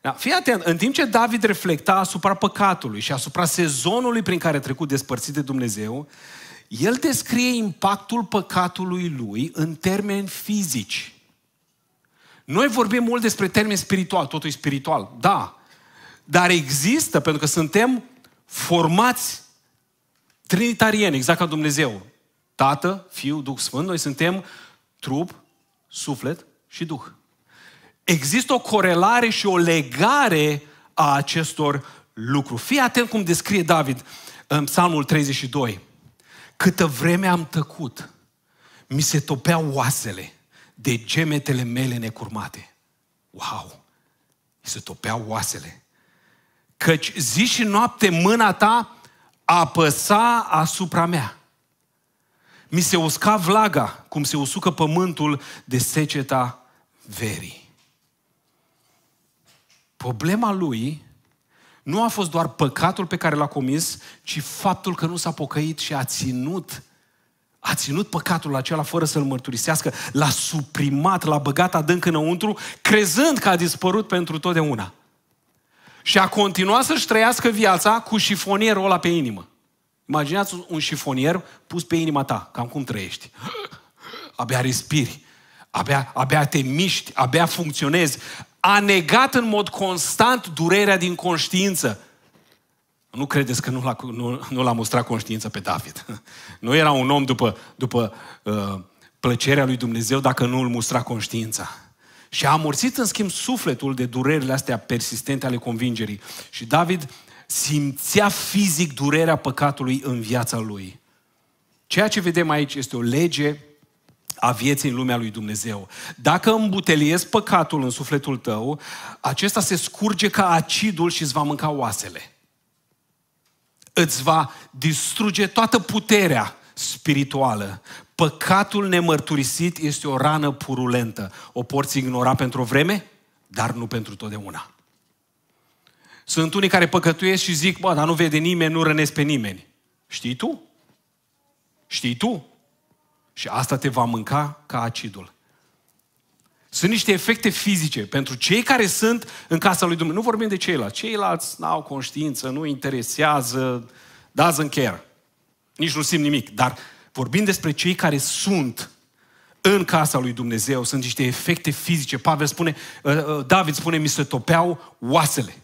Da, fii atent, în timp ce David reflecta asupra păcatului și asupra sezonului prin care a trecut despărțit de Dumnezeu, el descrie impactul păcatului lui în termeni fizici. Noi vorbim mult despre termeni spiritual, totul e spiritual, da. Dar există, pentru că suntem formați trinitarieni, exact ca Dumnezeu. Tată, Fiu, Duh Sfânt, noi suntem trup, suflet și Duh. Există o corelare și o legare a acestor lucruri. Fii atent cum descrie David în Psalmul 32. Câtă vreme am tăcut, mi se topeau oasele de gemetele mele necurmate. Wow! Mi se topeau oasele. Căci zi și noapte mâna ta apăsa asupra mea. Mi se usca vlaga, cum se usucă pământul de seceta verii. Problema lui nu a fost doar păcatul pe care l-a comis, ci faptul că nu s-a pocăit și a ținut a ținut păcatul acela fără să-l mărturisească, l-a suprimat, l-a băgat adânc înăuntru, crezând că a dispărut pentru totdeauna. Și a continuat să-și trăiască viața cu șifonierul ăla pe inimă. Imaginați un șifonier pus pe inima ta, cam cum trăiești. Abia respiri, abia, abia te miști, abia funcționezi, a negat în mod constant durerea din conștiință. Nu credeți că nu l-a, nu, nu l-a mustrat conștiința pe David. Nu era un om după, după uh, plăcerea lui Dumnezeu dacă nu îl mustra conștiința. Și a amorțit, în schimb, sufletul de durerile astea persistente ale convingerii. Și David simțea fizic durerea păcatului în viața lui. Ceea ce vedem aici este o lege a vieții în lumea lui Dumnezeu. Dacă îmbuteliezi păcatul în sufletul tău, acesta se scurge ca acidul și îți va mânca oasele. Îți va distruge toată puterea spirituală. Păcatul nemărturisit este o rană purulentă. O porți ignora pentru o vreme, dar nu pentru totdeauna. Sunt unii care păcătuiesc și zic, bă, dar nu vede nimeni, nu rănesc pe nimeni. Știi tu? Știi tu? Și asta te va mânca ca acidul. Sunt niște efecte fizice pentru cei care sunt în casa lui Dumnezeu. Nu vorbim de ceilalți. Ceilalți n-au conștiință, nu interesează, doesn't care. Nici nu simt nimic. Dar vorbim despre cei care sunt în casa lui Dumnezeu, sunt niște efecte fizice. Pavel spune, uh, uh, David spune, mi se topeau oasele.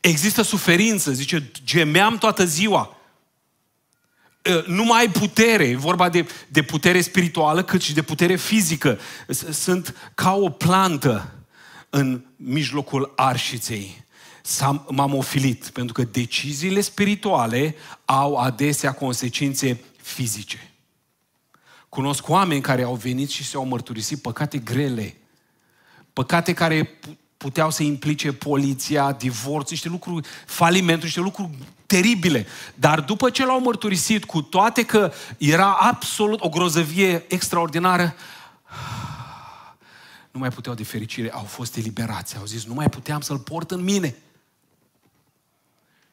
Există suferință, zice, gemeam toată ziua. Ă, nu mai ai putere, e vorba de, de putere spirituală cât și de putere fizică. Sunt ca o plantă în mijlocul arșiței. M-am ofilit, pentru că deciziile spirituale au adesea consecințe fizice. Cunosc oameni care au venit și s-au mărturisit păcate grele, păcate care puteau să implice poliția, divorț, niște lucruri, falimenturi, niște lucruri teribile. Dar după ce l-au mărturisit, cu toate că era absolut o grozăvie extraordinară, nu mai puteau de fericire, au fost eliberați, au zis, nu mai puteam să-l port în mine.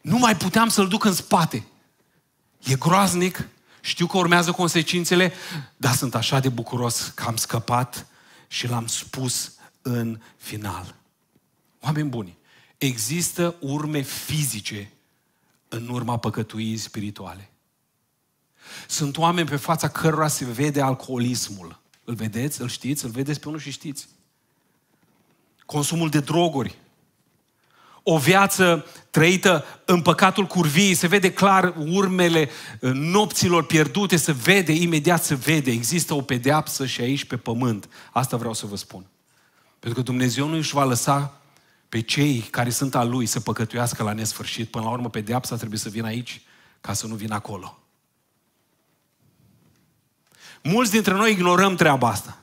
Nu mai puteam să-l duc în spate. E groaznic, știu că urmează consecințele, dar sunt așa de bucuros că am scăpat și l-am spus în final. Oameni buni, există urme fizice în urma păcătuirii spirituale. Sunt oameni pe fața cărora se vede alcoolismul. Îl vedeți? Îl știți? Îl vedeți pe unul și știți. Consumul de droguri. O viață trăită în păcatul curvii. se vede clar urmele eh, nopților pierdute, se vede, imediat se vede. Există o pedeapsă și aici pe pământ. Asta vreau să vă spun. Pentru că Dumnezeu nu își va lăsa pe cei care sunt al lui să păcătuiască la nesfârșit. Până la urmă, pedeapsa trebuie să vină aici ca să nu vină acolo. Mulți dintre noi ignorăm treaba asta.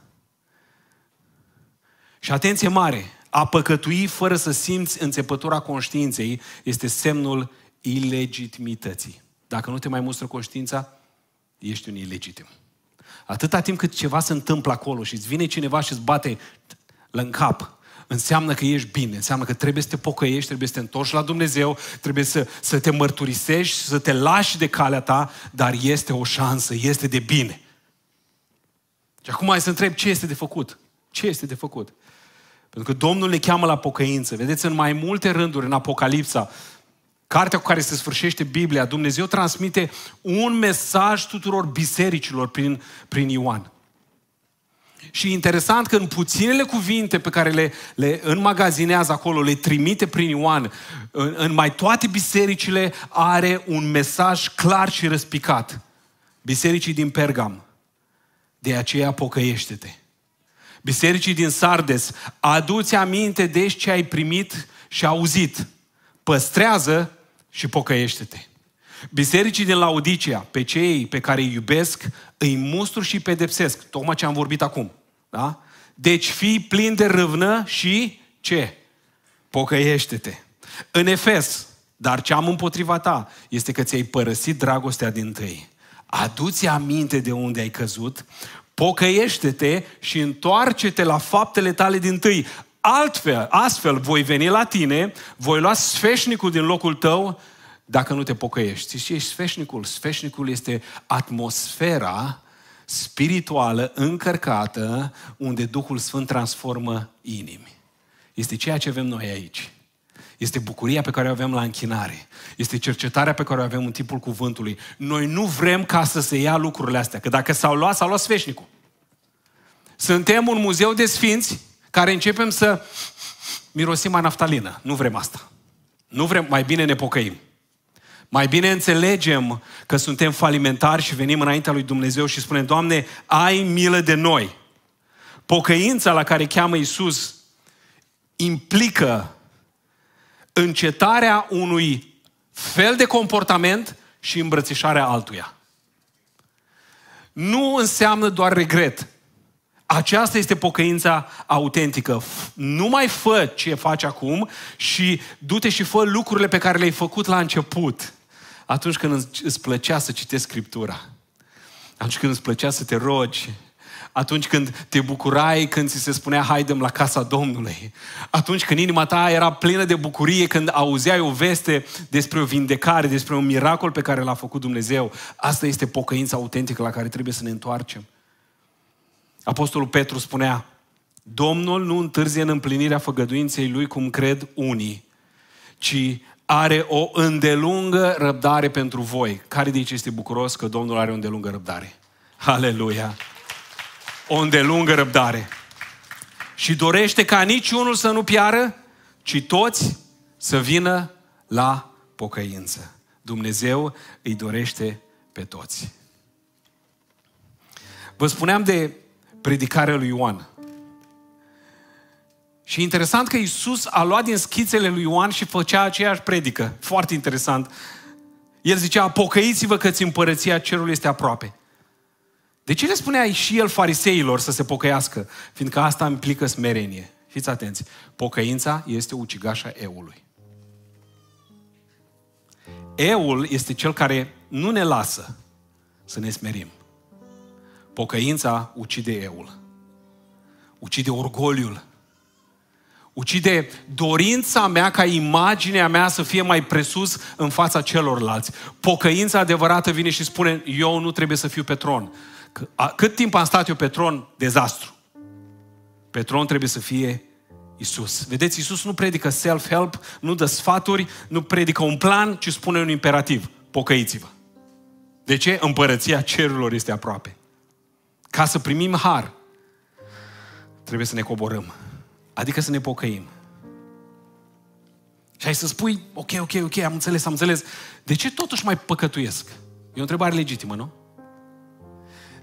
Și atenție mare, a păcătui fără să simți înțepătura conștiinței este semnul ilegitimității. Dacă nu te mai mustră conștiința, ești un ilegitim. Atâta timp cât ceva se întâmplă acolo și îți vine cineva și îți bate în cap înseamnă că ești bine, înseamnă că trebuie să te pocăiești, trebuie să te întorci la Dumnezeu, trebuie să, să te mărturisești, să te lași de calea ta, dar este o șansă, este de bine. Și acum hai să întreb ce este de făcut. Ce este de făcut? Pentru că Domnul ne cheamă la pocăință. Vedeți, în mai multe rânduri, în Apocalipsa, cartea cu care se sfârșește Biblia, Dumnezeu transmite un mesaj tuturor bisericilor prin, prin Ioan. Și interesant că în puținele cuvinte pe care le, le înmagazinează acolo, le trimite prin Ioan, în, în mai toate bisericile are un mesaj clar și răspicat. Bisericii din Pergam, de aceea pocăiește-te. Bisericii din Sardes, aduți aminte de ce ai primit și auzit. Păstrează și pocăiește-te. Bisericii din Laodicea, pe cei pe care îi iubesc, îi mustru și pedepsesc. Tocmai ce am vorbit acum. Da? Deci fii plin de râvnă și ce? Pocăiește-te. În Efes, dar ce am împotriva ta este că ți-ai părăsit dragostea din tăi. Adu-ți aminte de unde ai căzut, pocăiește-te și întoarce-te la faptele tale din tâi. Altfel, astfel voi veni la tine, voi lua sfeșnicul din locul tău dacă nu te pocăiești. Și ești sfeșnicul. Sfeșnicul este atmosfera spirituală încărcată unde Duhul Sfânt transformă inimi. Este ceea ce avem noi aici. Este bucuria pe care o avem la închinare. Este cercetarea pe care o avem în timpul cuvântului. Noi nu vrem ca să se ia lucrurile astea. Că dacă s-au luat, s-au luat sfeșnicul. Suntem un muzeu de sfinți care începem să mirosim a naftalină. Nu vrem asta. Nu vrem, mai bine ne pocăim. Mai bine înțelegem că suntem falimentari și venim înaintea lui Dumnezeu și spunem, Doamne, ai milă de noi. Pocăința la care cheamă Iisus implică încetarea unui fel de comportament și îmbrățișarea altuia. Nu înseamnă doar regret, aceasta este pocăința autentică. Nu mai fă ce faci acum și du-te și fă lucrurile pe care le-ai făcut la început. Atunci când îți plăcea să citești Scriptura. Atunci când îți plăcea să te rogi, atunci când te bucurai când ți se spunea haidem la casa Domnului, atunci când inima ta era plină de bucurie când auzeai o veste despre o vindecare, despre un miracol pe care l-a făcut Dumnezeu, asta este pocăința autentică la care trebuie să ne întoarcem. Apostolul Petru spunea, Domnul nu întârzie în împlinirea făgăduinței lui cum cred unii, ci are o îndelungă răbdare pentru voi. Care de aici este bucuros că Domnul are o îndelungă răbdare? Aleluia! O îndelungă răbdare. Și dorește ca niciunul să nu piară, ci toți să vină la pocăință. Dumnezeu îi dorește pe toți. Vă spuneam de predicarea lui Ioan. Și e interesant că Iisus a luat din schițele lui Ioan și făcea aceeași predică. Foarte interesant. El zicea, pocăiți-vă căți împărăția cerului este aproape. De ce le spunea și el fariseilor să se pocăiască? Fiindcă asta implică smerenie. Fiți atenți, pocăința este ucigașa eului. Eul este cel care nu ne lasă să ne smerim. Pocăința ucide eul. Ucide orgoliul. Ucide dorința mea ca imaginea mea să fie mai presus în fața celorlalți. Pocăința adevărată vine și spune, eu nu trebuie să fiu pe tron. Cât timp am stat eu pe tron? Dezastru. Pe tron trebuie să fie Isus. Vedeți, Isus nu predică self-help, nu dă sfaturi, nu predică un plan, ci spune un imperativ. Pocăiți-vă. De ce? Împărăția cerurilor este aproape. Ca să primim har, trebuie să ne coborâm. Adică să ne pocăim. Și ai să spui, ok, ok, ok, am înțeles, am înțeles. De ce totuși mai păcătuiesc? E o întrebare legitimă, nu?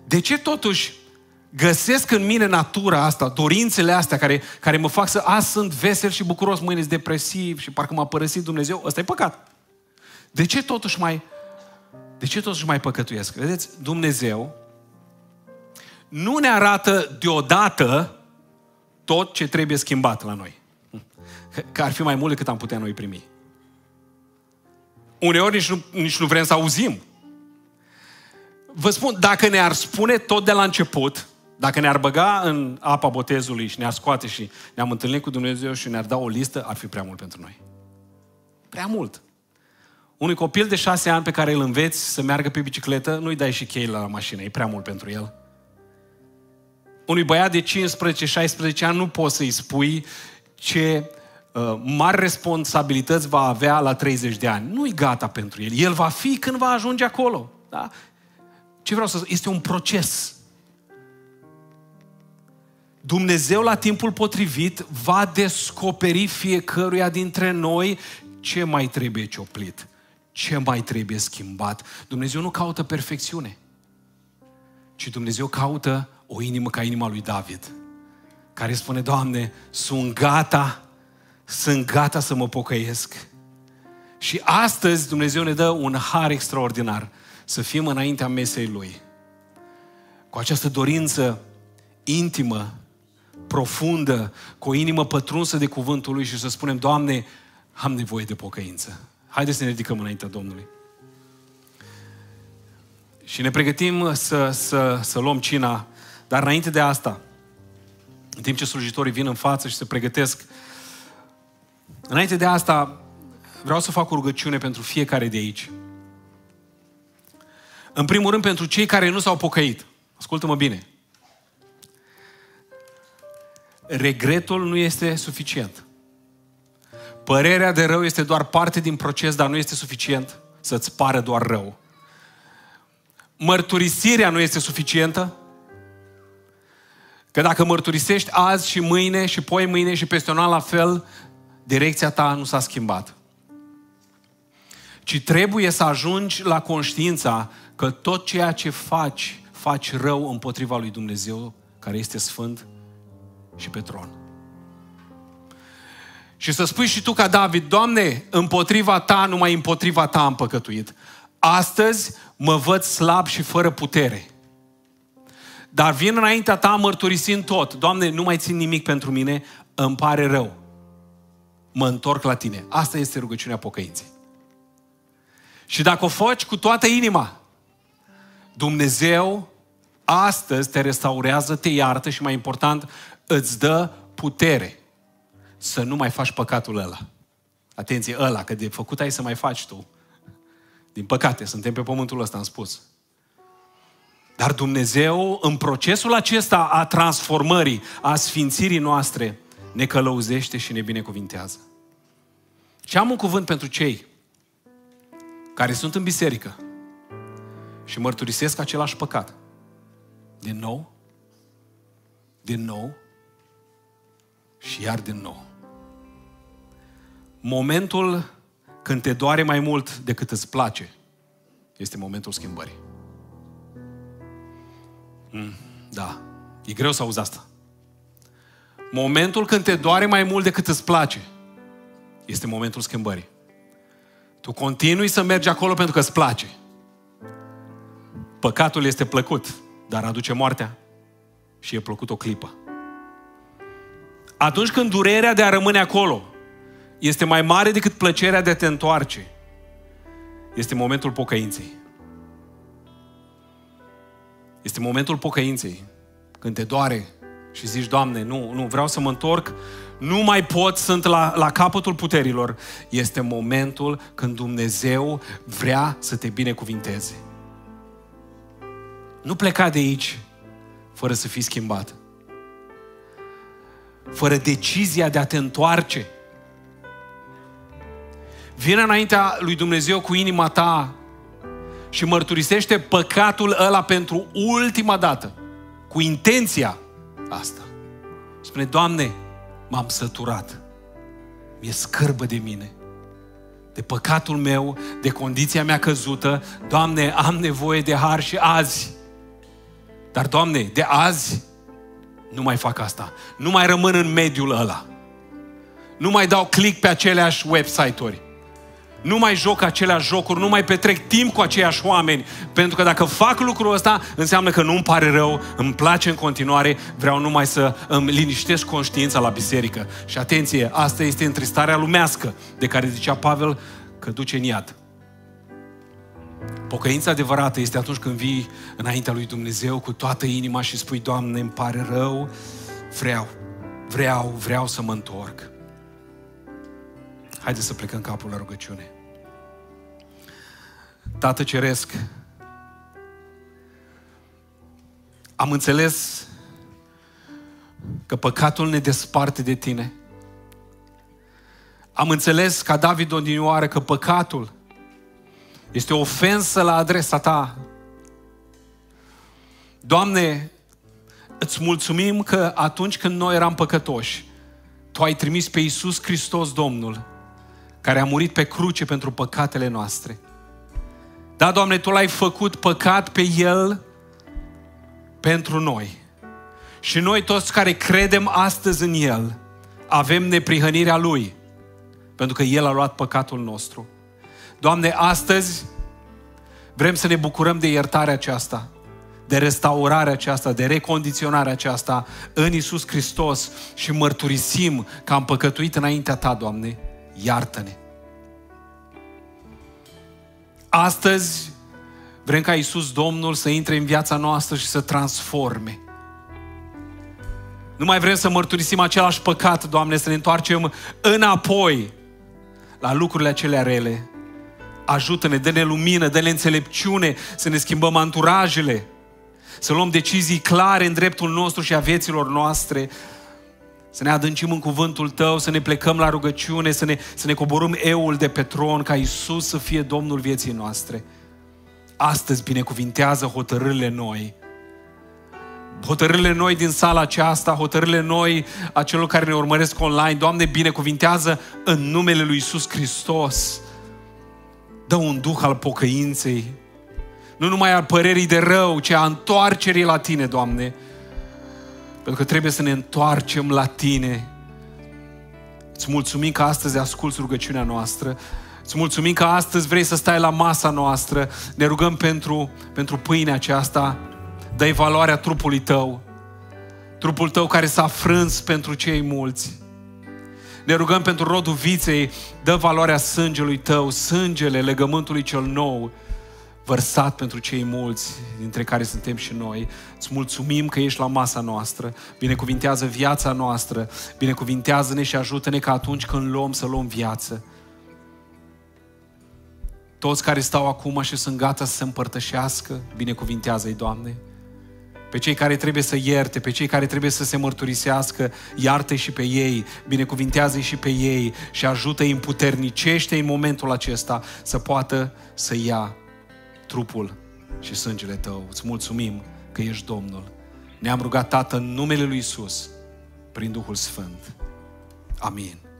De ce totuși găsesc în mine natura asta, dorințele astea care, care mă fac să azi sunt vesel și bucuros, mâine sunt depresiv și parcă m-a părăsit Dumnezeu, ăsta e păcat. De ce totuși mai, de ce totuși mai păcătuiesc? Vedeți, Dumnezeu nu ne arată deodată tot ce trebuie schimbat la noi. Că ar fi mai mult decât am putea noi primi. Uneori nici nu, nici nu vrem să auzim. Vă spun, dacă ne-ar spune tot de la început, dacă ne-ar băga în apa botezului și ne-ar scoate și ne-am întâlnit cu Dumnezeu și ne-ar da o listă, ar fi prea mult pentru noi. Prea mult. Unui copil de șase ani pe care îl înveți să meargă pe bicicletă, nu-i dai și cheile la mașină, e prea mult pentru el unui băiat de 15-16 ani nu poți să-i spui ce uh, mari responsabilități va avea la 30 de ani. Nu-i gata pentru el. El va fi când va ajunge acolo. Da? Ce vreau să zic? Este un proces. Dumnezeu la timpul potrivit va descoperi fiecăruia dintre noi ce mai trebuie cioplit, ce mai trebuie schimbat. Dumnezeu nu caută perfecțiune, ci Dumnezeu caută o inimă ca inima lui David, care spune, Doamne, sunt gata, sunt gata să mă pocăiesc. Și astăzi Dumnezeu ne dă un har extraordinar să fim înaintea mesei Lui. Cu această dorință intimă, profundă, cu o inimă pătrunsă de cuvântul Lui și să spunem, Doamne, am nevoie de pocăință. Haideți să ne ridicăm înaintea Domnului. Și ne pregătim să, să, să luăm cina dar înainte de asta, în timp ce slujitorii vin în față și se pregătesc, înainte de asta, vreau să fac o rugăciune pentru fiecare de aici. În primul rând, pentru cei care nu s-au pocăit. Ascultă-mă bine. Regretul nu este suficient. Părerea de rău este doar parte din proces, dar nu este suficient să-ți pară doar rău. Mărturisirea nu este suficientă, Că dacă mărturisești azi și mâine și poi mâine și peste la fel, direcția ta nu s-a schimbat. Ci trebuie să ajungi la conștiința că tot ceea ce faci, faci rău împotriva lui Dumnezeu, care este sfânt și pe tron. Și să spui și tu ca David, Doamne, împotriva ta, numai împotriva ta am păcătuit. Astăzi mă văd slab și fără putere. Dar vin înaintea ta mărturisind tot. Doamne, nu mai țin nimic pentru mine, îmi pare rău. Mă întorc la tine. Asta este rugăciunea pocăinței. Și dacă o faci cu toată inima, Dumnezeu astăzi te restaurează, te iartă și mai important, îți dă putere să nu mai faci păcatul ăla. Atenție, ăla, că de făcut ai să mai faci tu. Din păcate, suntem pe pământul ăsta, am spus. Dar Dumnezeu, în procesul acesta a transformării, a sfințirii noastre, ne călăuzește și ne binecuvintează. Și am un cuvânt pentru cei care sunt în biserică și mărturisesc același păcat. Din nou, din nou și iar din nou. Momentul când te doare mai mult decât îți place este momentul schimbării. Mm, da, e greu să auzi asta. Momentul când te doare mai mult decât îți place, este momentul schimbării. Tu continui să mergi acolo pentru că îți place. Păcatul este plăcut, dar aduce moartea și e plăcut o clipă. Atunci când durerea de a rămâne acolo este mai mare decât plăcerea de a te întoarce, este momentul pocăinței. Este momentul pocăinței. Când te doare și zici, Doamne, nu, nu, vreau să mă întorc, nu mai pot, sunt la, la capătul puterilor. Este momentul când Dumnezeu vrea să te binecuvinteze. Nu pleca de aici fără să fii schimbat. Fără decizia de a te întoarce. Vine înaintea lui Dumnezeu cu inima ta și mărturisește păcatul ăla pentru ultima dată, cu intenția asta. Spune, Doamne, m-am săturat, mi-e scârbă de mine, de păcatul meu, de condiția mea căzută. Doamne, am nevoie de har și azi. Dar, Doamne, de azi nu mai fac asta. Nu mai rămân în mediul ăla. Nu mai dau click pe aceleași website-uri nu mai joc aceleași jocuri, nu mai petrec timp cu aceiași oameni, pentru că dacă fac lucrul ăsta, înseamnă că nu mi pare rău, îmi place în continuare, vreau numai să îmi liniștesc conștiința la biserică. Și atenție, asta este întristarea lumească, de care zicea Pavel că duce în iad. Pocăința adevărată este atunci când vii înaintea lui Dumnezeu cu toată inima și spui, Doamne, îmi pare rău, vreau, vreau, vreau să mă întorc. Haideți să plecăm capul la rugăciune. Tată Ceresc, am înțeles că păcatul ne desparte de Tine. Am înțeles ca David odinioară că păcatul este o ofensă la adresa Ta. Doamne, îți mulțumim că atunci când noi eram păcătoși, Tu ai trimis pe Iisus Hristos Domnul care a murit pe cruce pentru păcatele noastre. Da, Doamne, Tu l-ai făcut păcat pe El pentru noi. Și noi toți care credem astăzi în El, avem neprihănirea Lui, pentru că El a luat păcatul nostru. Doamne, astăzi vrem să ne bucurăm de iertarea aceasta, de restaurarea aceasta, de recondiționarea aceasta în Isus Hristos și mărturisim că am păcătuit înaintea Ta, Doamne, iartă-ne. Astăzi vrem ca Iisus Domnul să intre în viața noastră și să transforme. Nu mai vrem să mărturisim același păcat, Doamne, să ne întoarcem înapoi la lucrurile acelea rele. Ajută-ne, dă-ne lumină, dă-ne înțelepciune, să ne schimbăm anturajele, să luăm decizii clare în dreptul nostru și a vieților noastre, să ne adâncim în cuvântul Tău, să ne plecăm la rugăciune, să ne, să ne coborâm eul de pe tron, ca Isus să fie Domnul vieții noastre. Astăzi binecuvintează hotărârile noi, hotărârile noi din sala aceasta, hotărârile noi a celor care ne urmăresc online. Doamne, binecuvintează în numele Lui Isus Hristos. Dă un duh al pocăinței, nu numai al părerii de rău, ci a întoarcerii la Tine, Doamne. Pentru că trebuie să ne întoarcem la Tine. Îți mulțumim că astăzi asculți rugăciunea noastră. Îți mulțumim că astăzi vrei să stai la masa noastră. Ne rugăm pentru, pentru pâinea aceasta. Dă-i valoarea trupului Tău. Trupul Tău care s-a frâns pentru cei mulți. Ne rugăm pentru rodul viței, dă valoarea sângelui tău, sângele legământului cel nou, vărsat pentru cei mulți dintre care suntem și noi. Îți mulțumim că ești la masa noastră, binecuvintează viața noastră, binecuvintează-ne și ajută-ne ca atunci când luăm să luăm viață. Toți care stau acum și sunt gata să se împărtășească, binecuvintează-i, Doamne. Pe cei care trebuie să ierte, pe cei care trebuie să se mărturisească, iartă și pe ei, binecuvintează și pe ei și ajută-i, împuternicește în momentul acesta să poată să ia trupul și sângele tău. Îți mulțumim că ești Domnul. Ne-am rugat, Tată, în numele lui Isus, prin Duhul Sfânt. Amin.